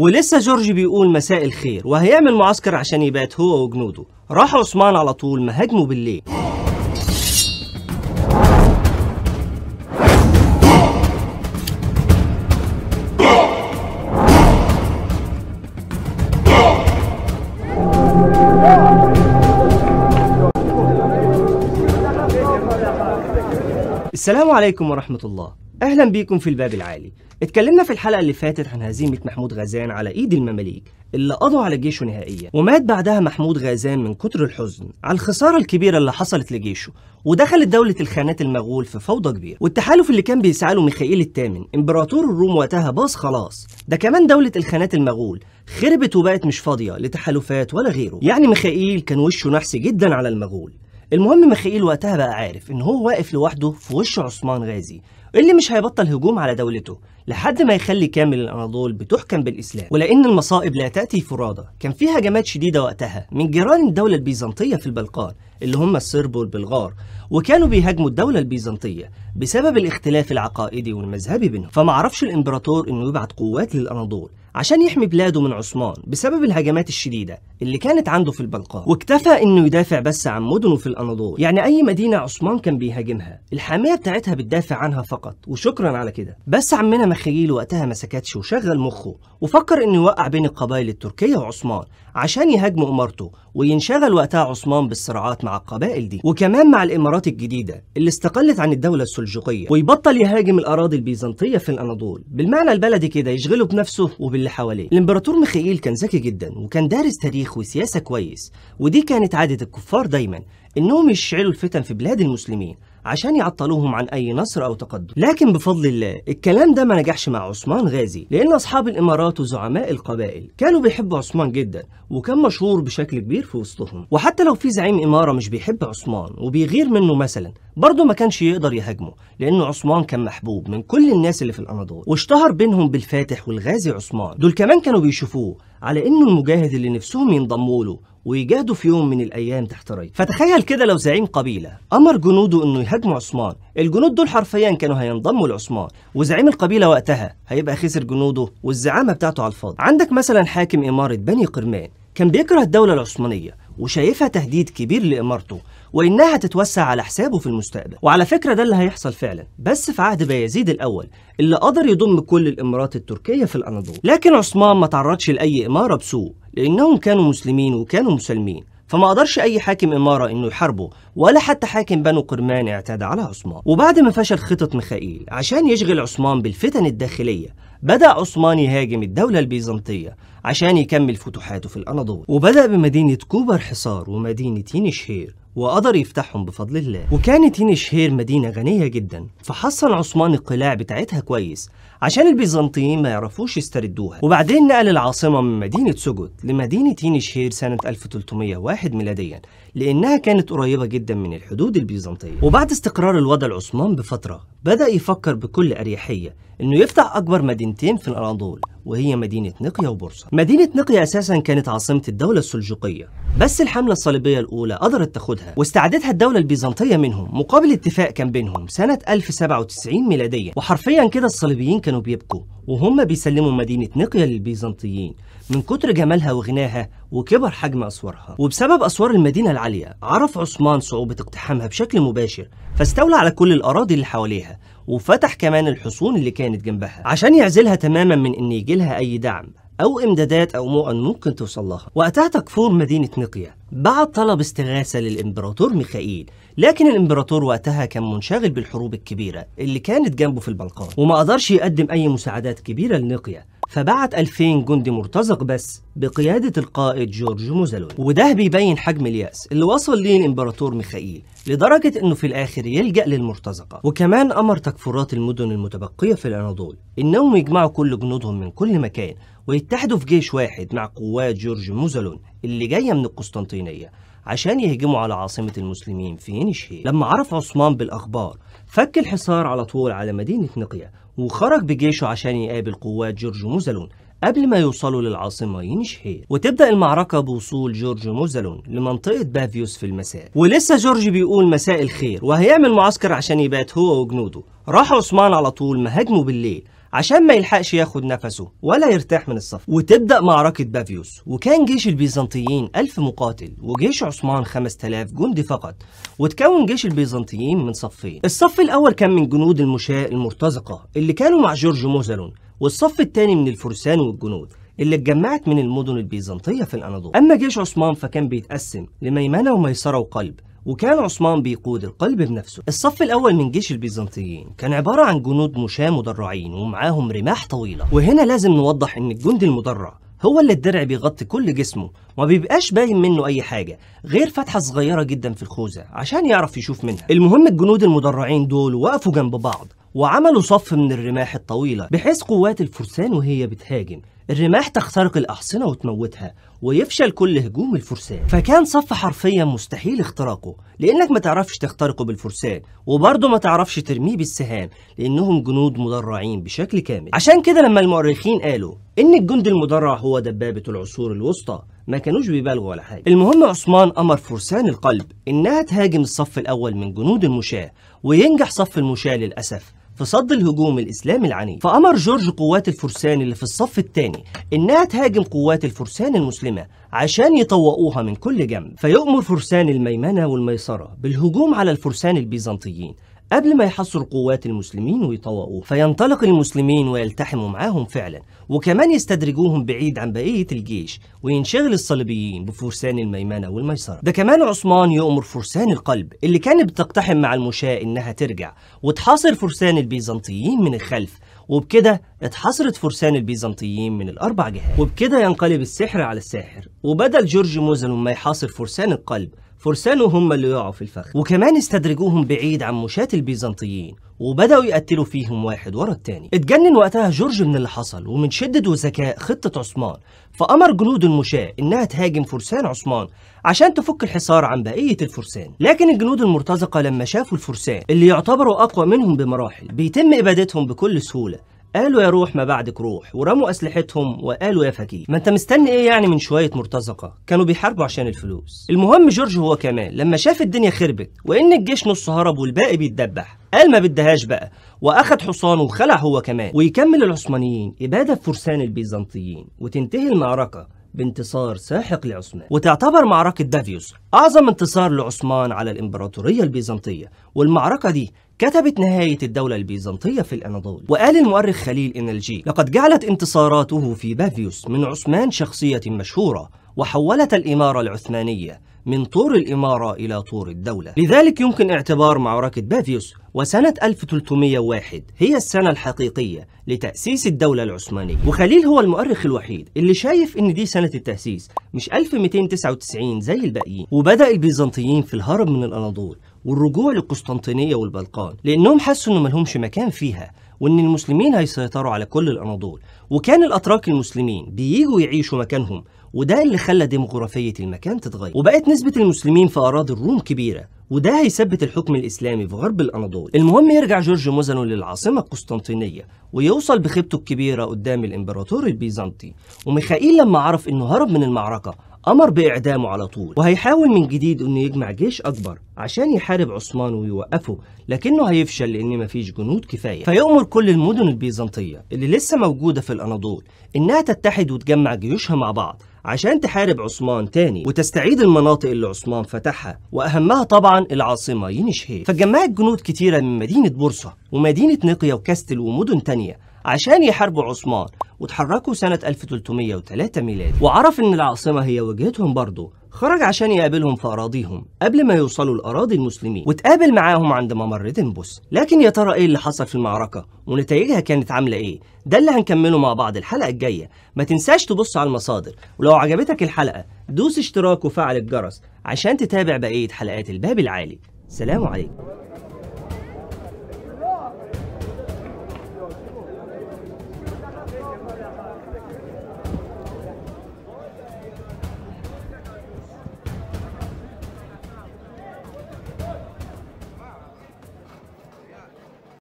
ولسه جورج بيقول مساء الخير وهيعمل معسكر عشان يبات هو وجنوده راح عثمان على طول ما هاجمه بالليل السلام عليكم ورحمة الله اهلا بيكم في الباب العالي اتكلمنا في الحلقه اللي فاتت عن هزيمه محمود غزان على ايد المماليك اللي قضوا على جيشه نهائيا ومات بعدها محمود غازان من كتر الحزن على الخساره الكبيره اللي حصلت لجيشه ودخلت دوله الخانات المغول في فوضى كبيره والتحالف اللي كان بيسعى له ميخائيل الثامن امبراطور الروم وقتها باظ خلاص ده كمان دوله الخانات المغول خربت وبقت مش فاضيه لتحالفات ولا غيره يعني ميخائيل كان وشه نحسي جدا على المغول المهم مخيل وقتها بقى عارف ان هو واقف لوحده في وش عثمان غازي اللي مش هيبطل هجوم على دولته لحد ما يخلي كامل الاناضول بتحكم بالاسلام ولان المصائب لا تاتي فرادى كان في هجمات شديده وقتها من جيران الدوله البيزنطيه في البلقان اللي هم الصرب والبلغار وكانوا بيهاجموا الدوله البيزنطيه بسبب الاختلاف العقائدي والمذهبي بينهم فمعرفش الامبراطور انه يبعت قوات للاناضول عشان يحمي بلاده من عثمان بسبب الهجمات الشديدة اللي كانت عنده في البلقان واكتفى انه يدافع بس عن مدنه في الاناضول يعني اي مدينة عثمان كان بيهاجمها الحامية بتاعتها بتدافع عنها فقط وشكرا على كده بس عمنا مخيل وقتها ما سكتش وشغل مخه وفكر انه يوقع بين القبائل التركية وعثمان عشان يهاجموا امارته وينشغل وقتها عثمان بالصراعات مع القبائل دي وكمان مع الامارات الجديدة اللي استقلت عن الدولة السلجوقية ويبطل يهاجم الاراضي البيزنطية في الاناضول بالمعنى البلدي كده يشغله بنفسه وبال اللي حواليه الامبراطور ميخائيل كان ذكي جدا وكان دارس تاريخ وسياسه كويس ودي كانت عاده الكفار دايما انهم يشعلوا الفتن في بلاد المسلمين عشان يعطلوهم عن اي نصر او تقدم لكن بفضل الله الكلام ده ما نجحش مع عثمان غازي لان اصحاب الامارات وزعماء القبائل كانوا بيحبوا عثمان جدا وكان مشهور بشكل كبير في وسطهم وحتى لو في زعيم اماره مش بيحب عثمان وبيغير منه مثلا برضه ما كانش يقدر يهاجمه لأن عثمان كان محبوب من كل الناس اللي في الأناضول واشتهر بينهم بالفاتح والغازي عثمان دول كمان كانوا بيشوفوه على إنه المجاهد اللي نفسهم ينضموا له ويجاهدوا في يوم من الأيام تحت رأيه فتخيل كده لو زعيم قبيلة أمر جنوده إنه يهاجموا عثمان الجنود دول حرفيا كانوا هينضموا لعثمان وزعيم القبيلة وقتها هيبقى خسر جنوده والزعامة بتاعته على الفاضي عندك مثلا حاكم إمارة بني قرمان كان بيكره الدولة العثمانية وشايفها تهديد كبير لإمارته وإنها تتوسع على حسابه في المستقبل وعلى فكرة ده اللي هيحصل فعلا بس في عهد بايزيد الأول اللي قدر يضم كل الإمارات التركية في الأناضول لكن عثمان ما تعرضش لأي إمارة بسوء لأنهم كانوا مسلمين وكانوا مسالمين فما قدرش اي حاكم اماره انه يحاربه ولا حتى حاكم بنو قرمان اعتدى على عثمان وبعد ما فشل خطط ميخائيل عشان يشغل عثمان بالفتن الداخليه بدا عثمان يهاجم الدوله البيزنطيه عشان يكمل فتوحاته في الأناضول وبدأ بمدينة كوبر حصار ومدينة ينشهير شهير وقدر يفتحهم بفضل الله وكانت ينشهير شهير مدينة غنية جدا فحصن عثمان القلاع بتاعتها كويس عشان البيزنطيين ما يعرفوش يستردوها وبعدين نقل العاصمة من مدينة سجد لمدينة ينشهير شهير سنة 1301 ميلاديا لأنها كانت قريبة جدا من الحدود البيزنطية وبعد استقرار الوضع العثمان بفترة بدأ يفكر بكل أريحية إنه يفتح أكبر مدينتين في الأناضول وهي مدينة نقيا وبورصة مدينة نقيا أساسا كانت عاصمة الدولة السلجوقية بس الحملة الصليبية الأولى قدرت تاخدها واستعدتها الدولة البيزنطية منهم مقابل اتفاق كان بينهم سنة 1097 ميلادية وحرفيا كده الصليبيين كانوا بيبكوا وهم بيسلموا مدينة نقيا للبيزنطيين من كتر جمالها وغناها وكبر حجم أسوارها وبسبب أسوار المدينة العالية عرف عثمان صعوبة اقتحامها بشكل مباشر فاستولى على كل الأراضي اللي حواليها وفتح كمان الحصون اللي كانت جنبها عشان يعزلها تماما من ان يجي لها اي دعم أو إمدادات أو مؤن ممكن توصل لها وقتها تكفور مدينة نقيا بعد طلب استغاثة للإمبراطور ميخائيل لكن الإمبراطور وقتها كان منشغل بالحروب الكبيرة اللي كانت جنبه في البلقان وما قدرش يقدم أي مساعدات كبيرة لنقيا فبعت 2000 جندي مرتزق بس بقيادة القائد جورج موزالون وده بيبين حجم اليأس اللي وصل ليه الإمبراطور ميخائيل لدرجة إنه في الآخر يلجأ للمرتزقة وكمان أمر تكفرات المدن المتبقية في الأناضول إنهم يجمعوا كل جنودهم من كل مكان ويتحدوا في جيش واحد مع قوات جورج موزالون اللي جاية من القسطنطينية عشان يهجموا على عاصمة المسلمين في عين لما عرف عثمان بالأخبار فك الحصار على طول على مدينة نقية وخرج بجيشه عشان يقابل قوات جورج موزلون قبل ما يوصلوا للعاصمة ينشهير وتبدأ المعركة بوصول جورج موزلون لمنطقة بافيوس في المساء ولسه جورج بيقول مساء الخير وهيعمل معسكر عشان يبات هو وجنوده راح عثمان على طول مهاجمه بالليل عشان ما يلحقش ياخد نفسه ولا يرتاح من الصف وتبدا معركه بافيوس وكان جيش البيزنطيين 1000 مقاتل وجيش عثمان 5000 جندي فقط وتكون جيش البيزنطيين من صفين الصف الاول كان من جنود المشاة المرتزقه اللي كانوا مع جورج موزلون والصف الثاني من الفرسان والجنود اللي اتجمعت من المدن البيزنطيه في الاناضول اما جيش عثمان فكان بيتقسم لميمنه وميسره وقلب وكان عثمان بيقود القلب بنفسه الصف الأول من جيش البيزنطيين كان عبارة عن جنود مشاة مدرعين ومعاهم رماح طويلة وهنا لازم نوضح إن الجندي المدرع هو اللي الدرع بيغطي كل جسمه ما بيبقاش باين منه اي حاجه غير فتحه صغيره جدا في الخوذه عشان يعرف يشوف منها المهم الجنود المدرعين دول وقفوا جنب بعض وعملوا صف من الرماح الطويلة بحيث قوات الفرسان وهي بتهاجم الرماح تخترق الأحصنة وتموتها ويفشل كل هجوم الفرسان فكان صف حرفيا مستحيل اختراقه لأنك ما تعرفش تخترقه بالفرسان وبرضه ما تعرفش ترميه بالسهام لأنهم جنود مدرعين بشكل كامل عشان كده لما المؤرخين قالوا إن الجند المدرع هو دبابة العصور الوسطى ما كانوش بيبالغوا ولا حاجة المهم عثمان أمر فرسان القلب إنها تهاجم الصف الأول من جنود المشاة وينجح صف المشاة للأسف في صد الهجوم الإسلامي العنيف فأمر جورج قوات الفرسان اللي في الصف الثاني إنها تهاجم قوات الفرسان المسلمة عشان يطوقوها من كل جنب فيؤمر فرسان الميمنة والميسرة بالهجوم على الفرسان البيزنطيين قبل ما يحصر قوات المسلمين ويطوقوه فينطلق المسلمين ويلتحموا معاهم فعلا وكمان يستدرجوهم بعيد عن بقية الجيش وينشغل الصليبيين بفرسان الميمنة والميسرة ده كمان عثمان يؤمر فرسان القلب اللي كانت بتقتحم مع المشاة إنها ترجع وتحاصر فرسان البيزنطيين من الخلف وبكده اتحصرت فرسان البيزنطيين من الأربع جهات وبكده ينقلب السحر على الساحر وبدل جورج موزل ما يحاصر فرسان القلب فرسانه هم اللي يقعوا في الفخ وكمان استدرجوهم بعيد عن مشاة البيزنطيين وبدأوا يقتلوا فيهم واحد ورا التاني اتجنن وقتها جورج من اللي حصل ومن شدة وذكاء خطة عثمان فأمر جنود المشاة إنها تهاجم فرسان عثمان عشان تفك الحصار عن بقية الفرسان لكن الجنود المرتزقة لما شافوا الفرسان اللي يعتبروا أقوى منهم بمراحل بيتم إبادتهم بكل سهولة قالوا يا روح ما بعدك روح ورموا اسلحتهم وقالوا يا فكيه ما انت مستني ايه يعني من شويه مرتزقه كانوا بيحاربوا عشان الفلوس المهم جورج هو كمان لما شاف الدنيا خربت وان الجيش نص هرب والباقي بيتدبح قال ما بدهاش بقى واخد حصانه وخلع هو كمان ويكمل العثمانيين اباده فرسان البيزنطيين وتنتهي المعركه بانتصار ساحق لعثمان وتعتبر معركة دافيوس أعظم انتصار لعثمان على الإمبراطورية البيزنطية والمعركة دي كتبت نهاية الدولة البيزنطية في الأناضول وقال المؤرخ خليل إنالجي لقد جعلت انتصاراته في بافيوس من عثمان شخصية مشهورة وحولت الإمارة العثمانية من طور الإمارة إلى طور الدولة لذلك يمكن اعتبار معركة بافيوس وسنة 1301 هي السنة الحقيقية لتأسيس الدولة العثمانية وخليل هو المؤرخ الوحيد اللي شايف ان دي سنة التأسيس مش 1299 زي الباقيين وبدأ البيزنطيين في الهرب من الأناضول والرجوع للقسطنطينية والبلقان لأنهم حسوا إنه ملهمش مكان فيها وإن المسلمين هيسيطروا على كل الأناضول وكان الأتراك المسلمين بييجوا يعيشوا مكانهم وده اللي خلى ديموغرافية المكان تتغير وبقت نسبة المسلمين في أراضي الروم كبيرة وده هيثبت الحكم الإسلامي في غرب الأناضول المهم يرجع جورج موزانو للعاصمة القسطنطينية ويوصل بخيبته الكبيرة قدام الإمبراطور البيزنطي وميخائيل لما عرف إنه هرب من المعركة أمر بإعدامه على طول وهيحاول من جديد إنه يجمع جيش أكبر عشان يحارب عثمان ويوقفه لكنه هيفشل لأن مفيش جنود كفاية فيأمر كل المدن البيزنطية اللي لسه موجودة في الأناضول إنها تتحد وتجمع جيوشها مع بعض عشان تحارب عثمان تاني وتستعيد المناطق اللي عثمان فتحها واهمها طبعا العاصمه ينشهي فجمعت جنود كتيره من مدينه بورصه ومدينه نقيه وكاستل ومدن تانيه عشان يحاربوا عثمان وتحركوا سنة 1303 ميلادي وعرف إن العاصمة هي وجهتهم برضه خرج عشان يقابلهم في أراضيهم قبل ما يوصلوا لأراضي المسلمين وتقابل معاهم عند ممر دنبوس لكن يا ترى إيه اللي حصل في المعركة ونتائجها كانت عاملة إيه ده اللي هنكمله مع بعض الحلقة الجاية ما تنساش تبص على المصادر ولو عجبتك الحلقة دوس اشتراك وفعل الجرس عشان تتابع بقية حلقات الباب العالي سلام عليكم